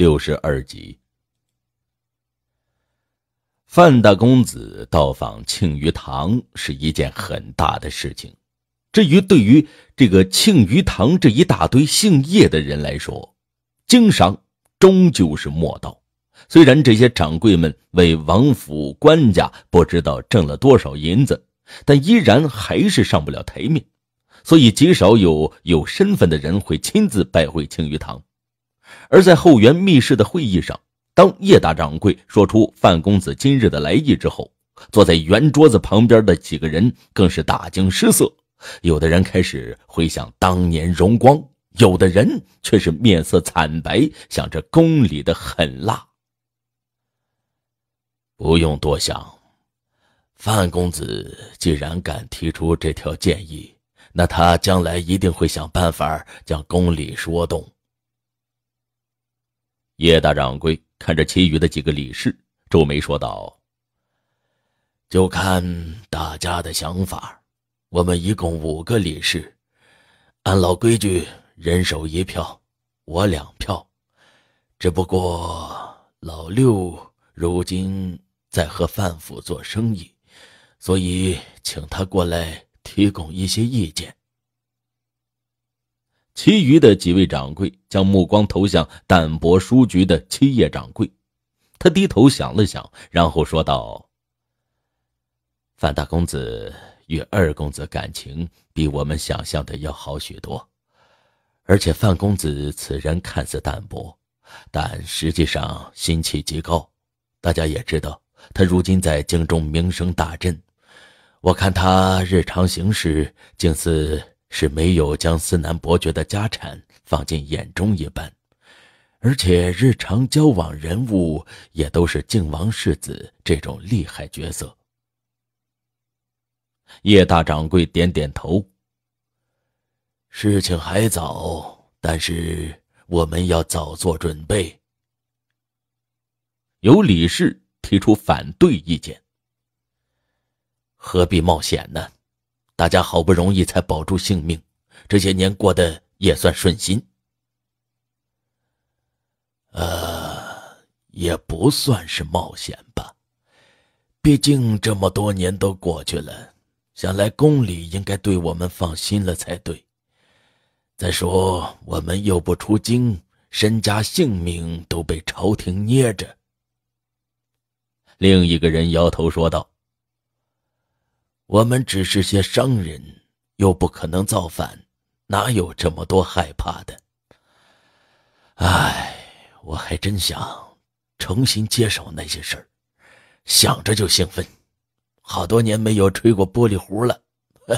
六十二集，范大公子到访庆余堂是一件很大的事情。至于对于这个庆余堂这一大堆姓叶的人来说，经商终究是末道。虽然这些掌柜们为王府官家不知道挣了多少银子，但依然还是上不了台面，所以极少有有身份的人会亲自拜会庆余堂。而在后援密室的会议上，当叶大掌柜说出范公子今日的来意之后，坐在圆桌子旁边的几个人更是大惊失色。有的人开始回想当年荣光，有的人却是面色惨白，想着宫里的狠辣。不用多想，范公子既然敢提出这条建议，那他将来一定会想办法将宫里说动。叶大掌柜看着其余的几个理事，皱眉说道：“就看大家的想法。我们一共五个理事，按老规矩，人手一票，我两票。只不过老六如今在和范府做生意，所以请他过来提供一些意见。”其余的几位掌柜将目光投向淡泊书局的七叶掌柜，他低头想了想，然后说道：“范大公子与二公子感情比我们想象的要好许多，而且范公子此人看似淡泊，但实际上心气极高。大家也知道，他如今在京中名声大振，我看他日常行事竟似……”是没有将司南伯爵的家产放进眼中一般，而且日常交往人物也都是靖王世子这种厉害角色。叶大掌柜点点头。事情还早，但是我们要早做准备。有李氏提出反对意见。何必冒险呢？大家好不容易才保住性命，这些年过得也算顺心，呃，也不算是冒险吧。毕竟这么多年都过去了，想来宫里应该对我们放心了才对。再说我们又不出京，身家性命都被朝廷捏着。另一个人摇头说道。我们只是些商人，又不可能造反，哪有这么多害怕的？唉，我还真想重新接手那些事儿，想着就兴奋。好多年没有吹过玻璃壶了，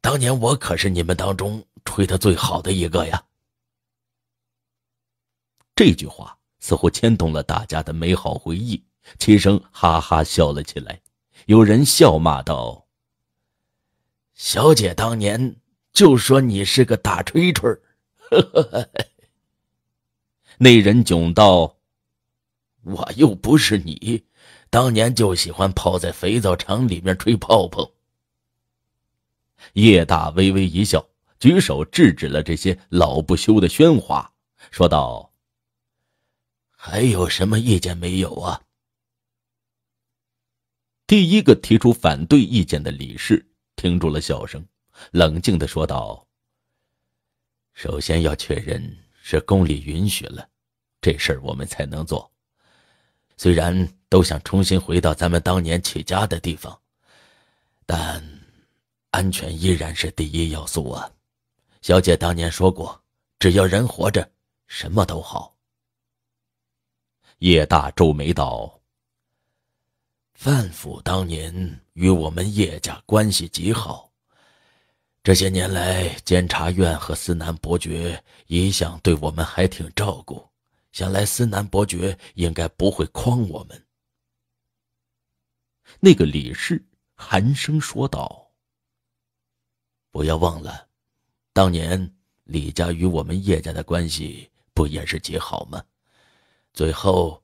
当年我可是你们当中吹的最好的一个呀。这句话似乎牵动了大家的美好回忆，齐声哈哈笑了起来。有人笑骂道：“小姐当年就说你是个大吹吹。”呵呵”那人窘道：“我又不是你，当年就喜欢泡在肥皂厂里面吹泡泡。”叶大微微一笑，举手制止了这些老不休的喧哗，说道：“还有什么意见没有啊？”第一个提出反对意见的李氏停住了笑声，冷静的说道：“首先要确认是宫里允许了，这事儿我们才能做。虽然都想重新回到咱们当年起家的地方，但安全依然是第一要素啊。小姐当年说过，只要人活着，什么都好。”叶大皱眉道。范府当年与我们叶家关系极好，这些年来监察院和司南伯爵一向对我们还挺照顾，想来司南伯爵应该不会诓我们。”那个李氏寒声说道，“不要忘了，当年李家与我们叶家的关系不也是极好吗？最后，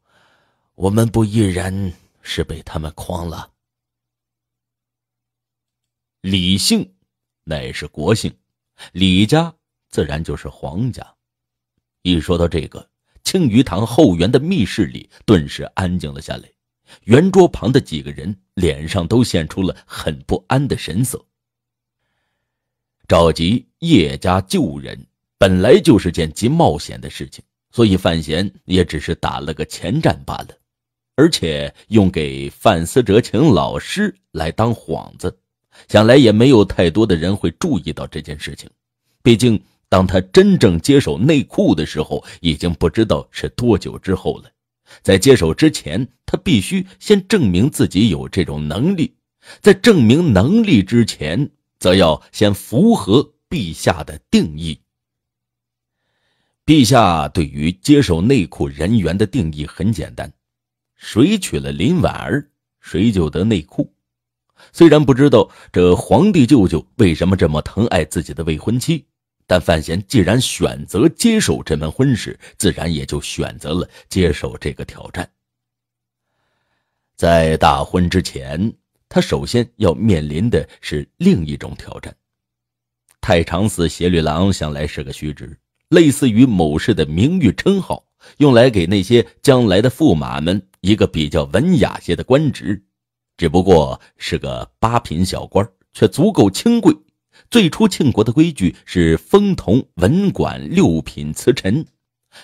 我们不依然？”是被他们诓了。李姓乃是国姓，李家自然就是皇家。一说到这个，庆余堂后园的密室里顿时安静了下来，圆桌旁的几个人脸上都现出了很不安的神色。召集叶家旧人，本来就是件极冒险的事情，所以范闲也只是打了个前战罢了。而且用给范思哲请老师来当幌子，想来也没有太多的人会注意到这件事情。毕竟，当他真正接手内库的时候，已经不知道是多久之后了。在接手之前，他必须先证明自己有这种能力。在证明能力之前，则要先符合陛下的定义。陛下对于接手内库人员的定义很简单。谁娶了林婉儿，谁就得内裤。虽然不知道这皇帝舅舅为什么这么疼爱自己的未婚妻，但范闲既然选择接受这门婚事，自然也就选择了接受这个挑战。在大婚之前，他首先要面临的是另一种挑战。太常寺协律郎向来是个虚职，类似于某氏的名誉称号，用来给那些将来的驸马们。一个比较文雅些的官职，只不过是个八品小官，却足够清贵。最初庆国的规矩是封同文馆六品词臣，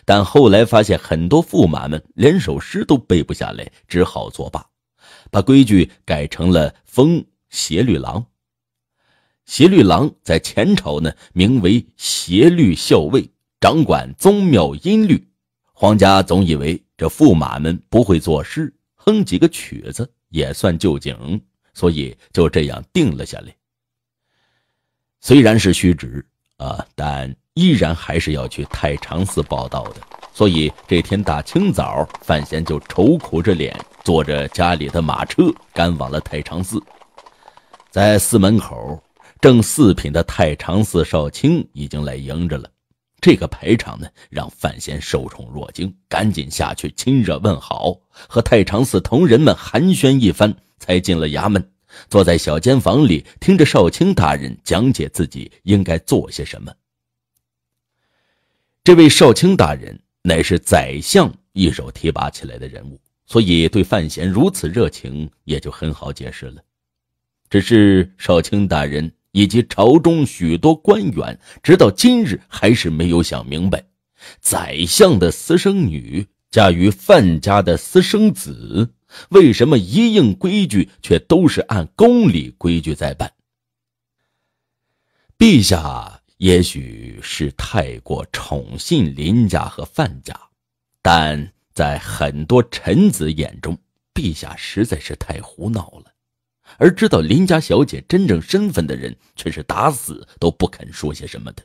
但后来发现很多驸马们连首诗都背不下来，只好作罢，把规矩改成了封协律郎。协律郎在前朝呢，名为协律校尉，掌管宗庙音律。皇家总以为。这驸马们不会作诗，哼几个曲子也算旧景，所以就这样定了下来。虽然是虚职啊，但依然还是要去太常寺报道的。所以这天大清早，范闲就愁苦着脸，坐着家里的马车赶往了太常寺。在寺门口，正四品的太常寺少卿已经来迎着了。这个排场呢，让范闲受宠若惊，赶紧下去亲热问好，和太常寺同仁们寒暄一番，才进了衙门，坐在小间房里，听着少卿大人讲解自己应该做些什么。这位少卿大人乃是宰相一手提拔起来的人物，所以对范闲如此热情，也就很好解释了。只是少卿大人。以及朝中许多官员，直到今日还是没有想明白，宰相的私生女嫁于范家的私生子，为什么一应规矩却都是按宫里规矩在办？陛下也许是太过宠信林家和范家，但在很多臣子眼中，陛下实在是太胡闹了。而知道林家小姐真正身份的人，却是打死都不肯说些什么的。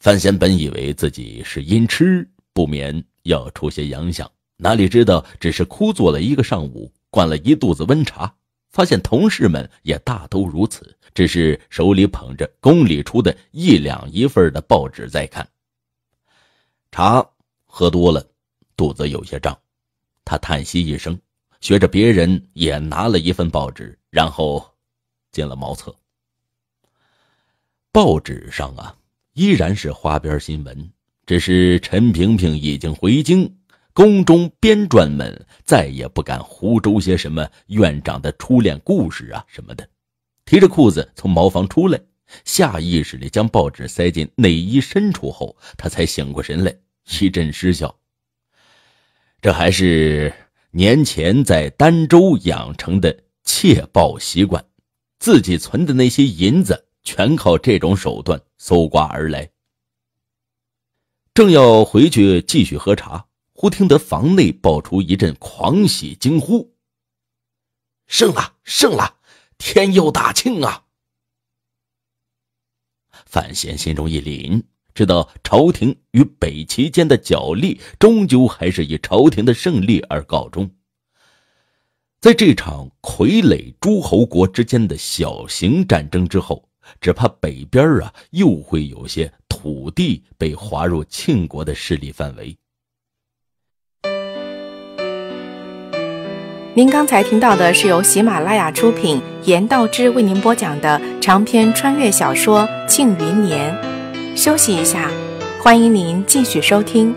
范闲本以为自己是阴痴，不免要出些洋相，哪里知道只是枯坐了一个上午，灌了一肚子温茶，发现同事们也大都如此，只是手里捧着宫里出的一两一份的报纸在看。茶喝多了，肚子有些胀，他叹息一声。学着别人也拿了一份报纸，然后进了茅厕。报纸上啊，依然是花边新闻，只是陈萍萍已经回京，宫中编撰们再也不敢胡诌些什么院长的初恋故事啊什么的。提着裤子从茅房出来，下意识的将报纸塞进内衣深处后，他才醒过神来，一阵失笑。这还是。年前在儋州养成的窃报习惯，自己存的那些银子，全靠这种手段搜刮而来。正要回去继续喝茶，忽听得房内爆出一阵狂喜惊呼：“胜了，胜了！天佑大庆啊！”范闲心中一凛。知道朝廷与北齐间的角力，终究还是以朝廷的胜利而告终。在这场傀儡诸侯国之间的小型战争之后，只怕北边啊，又会有些土地被划入庆国的势力范围。您刚才听到的是由喜马拉雅出品、严道之为您播讲的长篇穿越小说《庆余年》。休息一下，欢迎您继续收听。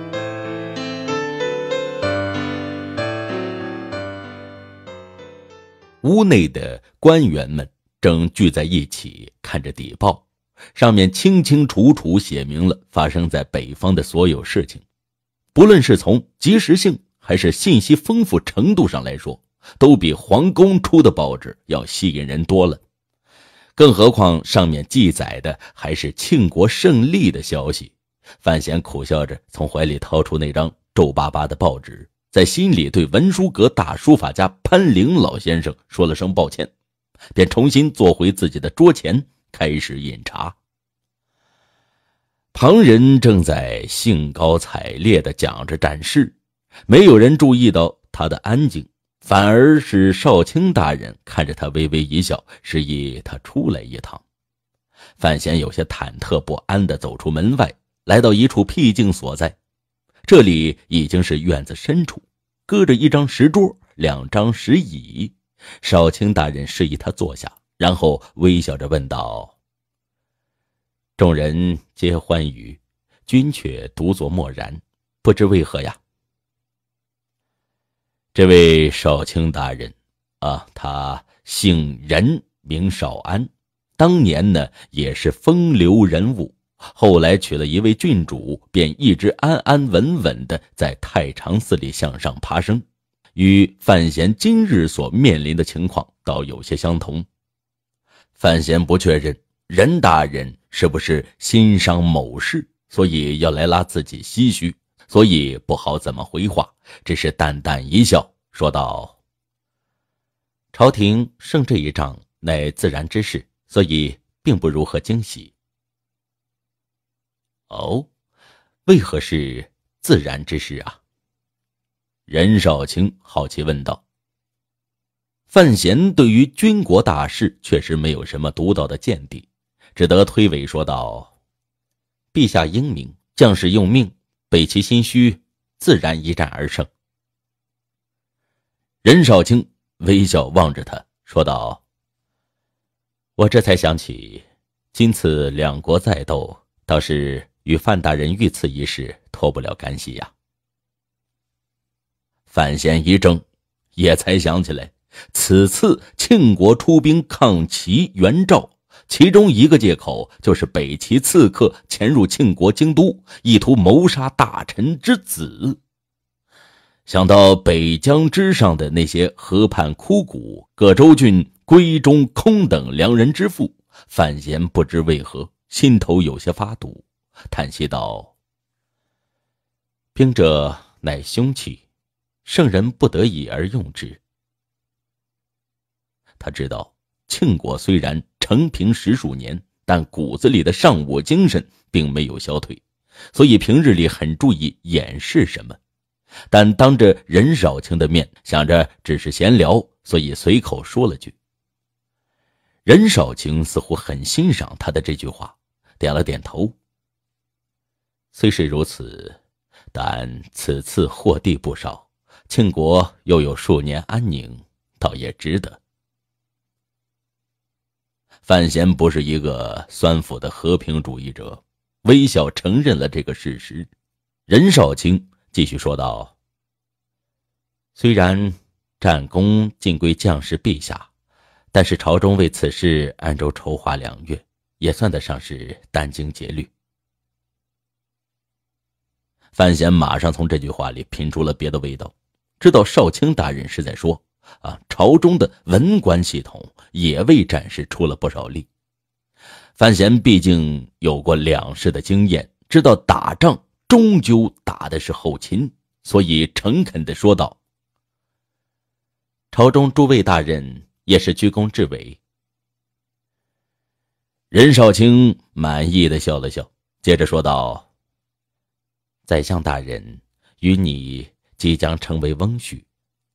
屋内的官员们正聚在一起看着底报，上面清清楚楚写明了发生在北方的所有事情。不论是从及时性还是信息丰富程度上来说，都比皇宫出的报纸要吸引人多了。更何况上面记载的还是庆国胜利的消息，范闲苦笑着从怀里掏出那张皱巴巴的报纸，在心里对文殊阁大书法家潘玲老先生说了声抱歉，便重新坐回自己的桌前开始饮茶。旁人正在兴高采烈地讲着战事，没有人注意到他的安静。反而是少卿大人看着他微微一笑，示意他出来一趟。范闲有些忐忑不安地走出门外，来到一处僻静所在。这里已经是院子深处，搁着一张石桌、两张石椅。少卿大人示意他坐下，然后微笑着问道：“众人皆欢愉，君却独坐默然，不知为何呀？”这位少卿大人，啊，他姓任，名少安，当年呢也是风流人物，后来娶了一位郡主，便一直安安稳稳的在太常寺里向上爬升，与范闲今日所面临的情况倒有些相同。范闲不确认任大人是不是心伤某事，所以要来拉自己唏嘘。所以不好怎么回话，只是淡淡一笑，说道：“朝廷胜这一仗乃自然之事，所以并不如何惊喜。”哦，为何是自然之事啊？任少卿好奇问道。范闲对于军国大事确实没有什么独到的见地，只得推诿说道：“陛下英明，将士用命。”北齐心虚，自然一战而胜。任少卿微笑望着他，说道：“我这才想起，今次两国再斗，倒是与范大人遇刺一事脱不了干系呀。”范闲一怔，也才想起来，此次庆国出兵抗齐援赵。其中一个借口就是北齐刺客潜入庆国京都，意图谋杀大臣之子。想到北疆之上的那些河畔枯骨，各州郡闺中空等良人之妇，范闲不知为何心头有些发堵，叹息道：“兵者，乃凶器，圣人不得已而用之。”他知道庆国虽然。成平十数年，但骨子里的尚武精神并没有消退，所以平日里很注意掩饰什么。但当着任少卿的面，想着只是闲聊，所以随口说了句。任少卿似乎很欣赏他的这句话，点了点头。虽是如此，但此次获地不少，庆国又有数年安宁，倒也值得。范闲不是一个酸腐的和平主义者，微笑承认了这个事实。任少卿继续说道：“虽然战功尽归将士陛下，但是朝中为此事暗中筹划两月，也算得上是殚精竭虑。”范闲马上从这句话里品出了别的味道，知道少卿大人是在说。啊，朝中的文官系统也为展示出了不少力。范闲毕竟有过两世的经验，知道打仗终究打的是后勤，所以诚恳地说道：“朝中诸位大人也是居功至伟。”任少卿满意的笑了笑，接着说道：“宰相大人与你即将成为翁婿。”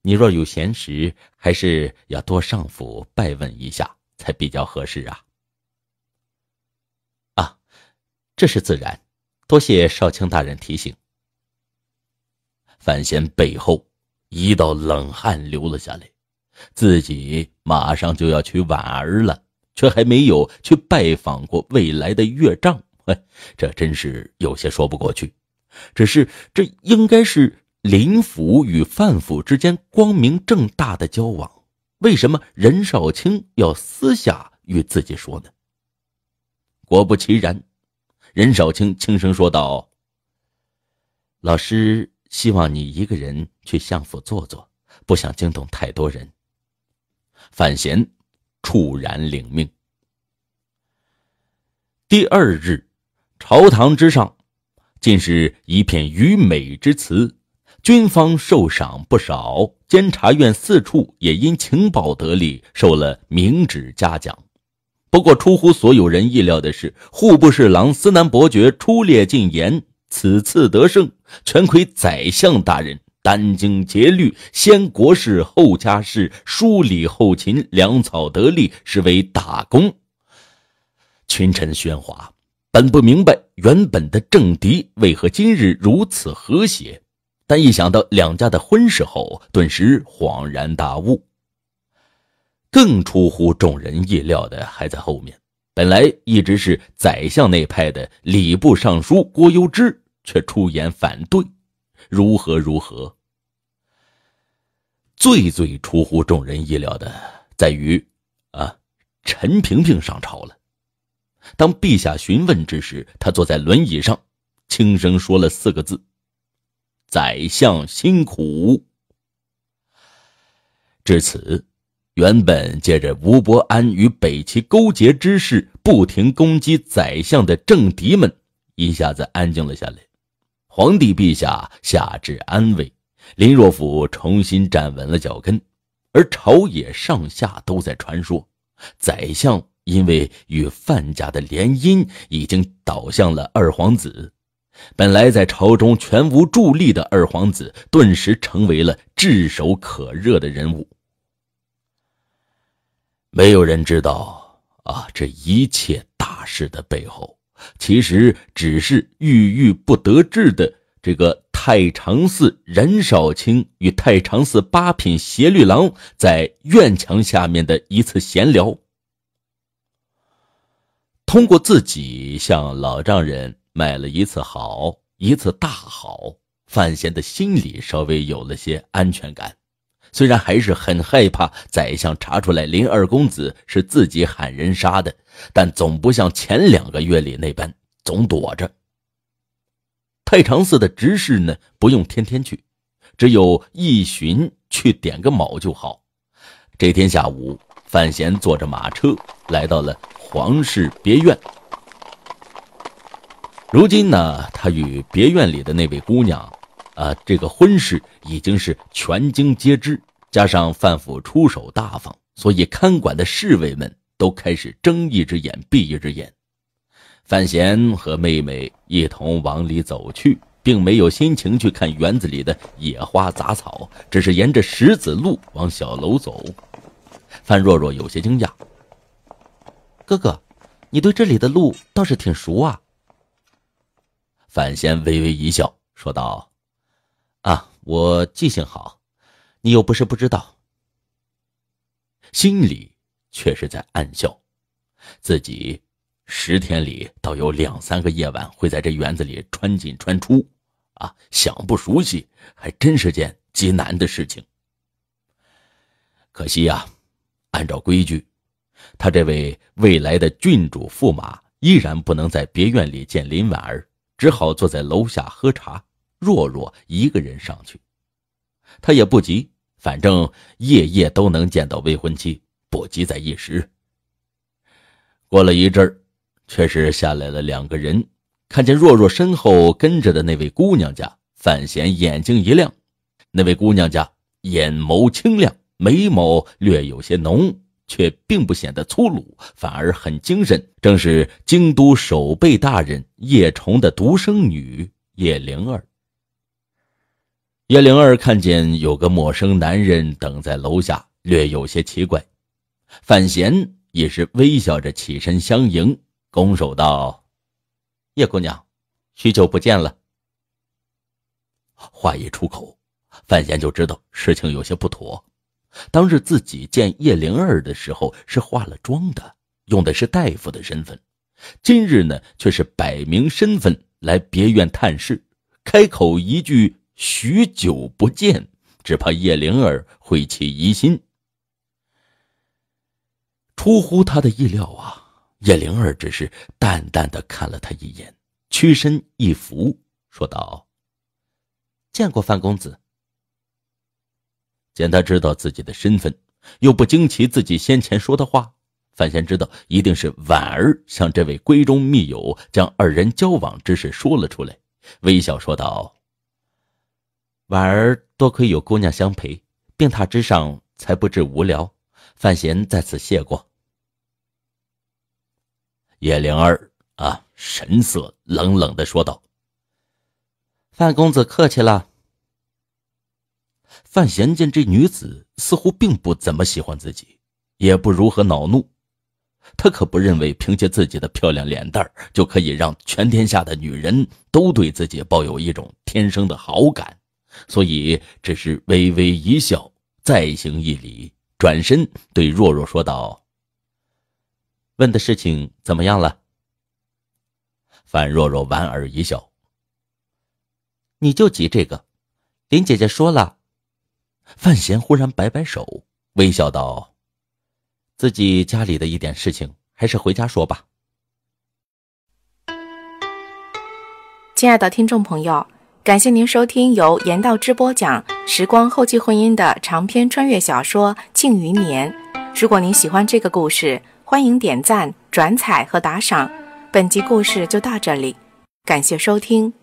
你若有闲时，还是要多上府拜问一下才比较合适啊！啊，这是自然，多谢少卿大人提醒。范闲背后一道冷汗流了下来，自己马上就要娶婉儿了，却还没有去拜访过未来的岳丈，这真是有些说不过去。只是这应该是……林府与范府之间光明正大的交往，为什么任少卿要私下与自己说呢？果不其然，任少卿轻声说道：“老师希望你一个人去相府坐坐，不想惊动太多人。”范闲，猝然领命。第二日，朝堂之上，尽是一片愚美之词。军方受赏不少，监察院四处也因情报得力，受了明旨嘉奖。不过，出乎所有人意料的是，户部侍郎司南伯爵出列进言：“此次得胜，全亏宰相大人殚精竭虑，先国事后家事，梳理后勤粮草得力，实为大功。”群臣喧哗，本不明白原本的政敌为何今日如此和谐。但一想到两家的婚事后，顿时恍然大悟。更出乎众人意料的还在后面。本来一直是宰相那派的礼部尚书郭攸之却出言反对，如何如何。最最出乎众人意料的在于，啊，陈萍萍上朝了。当陛下询问之时，他坐在轮椅上，轻声说了四个字。宰相辛苦。至此，原本借着吴伯安与北齐勾结之事不停攻击宰相的政敌们，一下子安静了下来。皇帝陛下下旨安慰林若甫，重新站稳了脚跟。而朝野上下都在传说，宰相因为与范家的联姻，已经倒向了二皇子。本来在朝中全无助力的二皇子，顿时成为了炙手可热的人物。没有人知道啊，这一切大事的背后，其实只是郁郁不得志的这个太常寺任少卿与太常寺八品协律郎在院墙下面的一次闲聊。通过自己向老丈人。卖了一次好，一次大好，范闲的心里稍微有了些安全感。虽然还是很害怕宰相查出来林二公子是自己喊人杀的，但总不像前两个月里那般总躲着。太常寺的执事呢，不用天天去，只有一巡去点个卯就好。这天下午，范闲坐着马车来到了皇室别院。如今呢，他与别院里的那位姑娘，啊，这个婚事已经是全京皆知。加上范府出手大方，所以看管的侍卫们都开始睁一只眼闭一只眼。范闲和妹妹一同往里走去，并没有心情去看园子里的野花杂草，只是沿着石子路往小楼走。范若若有些惊讶：“哥哥，你对这里的路倒是挺熟啊。”范闲微微一笑，说道：“啊，我记性好，你又不是不知道。”心里却是在暗笑，自己十天里倒有两三个夜晚会在这园子里穿进穿出，啊，想不熟悉还真是件极难的事情。可惜呀，按照规矩，他这位未来的郡主驸马依然不能在别院里见林婉儿。只好坐在楼下喝茶。若若一个人上去，他也不急，反正夜夜都能见到未婚妻，不急在一时。过了一阵儿，却是下来了两个人，看见若若身后跟着的那位姑娘家，范闲眼睛一亮。那位姑娘家眼眸清亮，眉毛略有些浓。却并不显得粗鲁，反而很精神。正是京都守备大人叶崇的独生女叶灵儿。叶灵儿看见有个陌生男人等在楼下，略有些奇怪。范闲也是微笑着起身相迎，拱手道：“叶姑娘，许久不见了。”话一出口，范闲就知道事情有些不妥。当日自己见叶灵儿的时候是化了妆的，用的是大夫的身份。今日呢，却是摆明身份来别院探视，开口一句“许久不见”，只怕叶灵儿会起疑心。出乎他的意料啊，叶灵儿只是淡淡的看了他一眼，屈身一福，说道：“见过范公子。”见他知道自己的身份，又不惊奇自己先前说的话，范闲知道一定是婉儿向这位闺中密友将二人交往之事说了出来，微笑说道：“婉儿多亏有姑娘相陪，病榻之上才不至无聊。”范闲在此谢过。叶灵儿啊，神色冷冷的说道：“范公子客气了。”范闲见这女子似乎并不怎么喜欢自己，也不如何恼怒，他可不认为凭借自己的漂亮脸蛋就可以让全天下的女人都对自己抱有一种天生的好感，所以只是微微一笑，再行一礼，转身对若若说道：“问的事情怎么样了？”范若若莞尔一笑：“你就急这个，林姐姐说了。”范闲忽然摆摆手，微笑道：“自己家里的一点事情，还是回家说吧。”亲爱的听众朋友，感谢您收听由言道之播讲《时光后继婚姻》的长篇穿越小说《庆余年》。如果您喜欢这个故事，欢迎点赞、转采和打赏。本集故事就到这里，感谢收听。